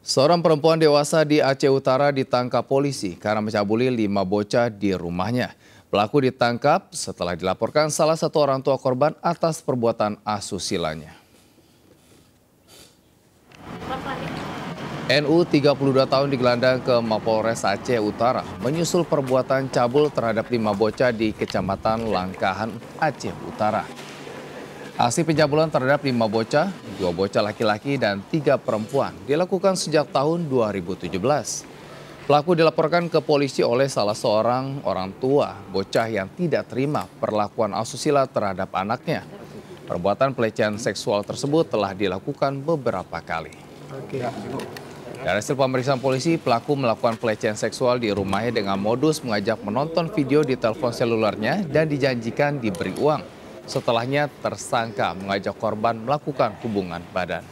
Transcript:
Seorang perempuan dewasa di Aceh Utara ditangkap polisi karena mencabuli lima bocah di rumahnya. Pelaku ditangkap setelah dilaporkan salah satu orang tua korban atas perbuatan asusilanya. NU 32 tahun digelandang ke Mapolres Aceh Utara menyusul perbuatan cabul terhadap lima bocah di Kecamatan Langkahan, Aceh Utara. Aksi pencabulan terhadap lima bocah dua bocah laki-laki dan tiga perempuan dilakukan sejak tahun 2017. Pelaku dilaporkan ke polisi oleh salah seorang orang tua bocah yang tidak terima perlakuan asusila terhadap anaknya. Perbuatan pelecehan seksual tersebut telah dilakukan beberapa kali. Dari hasil pemeriksaan polisi, pelaku melakukan pelecehan seksual di rumahnya dengan modus mengajak menonton video di telepon selulernya dan dijanjikan diberi uang. Setelahnya tersangka mengajak korban melakukan hubungan badan.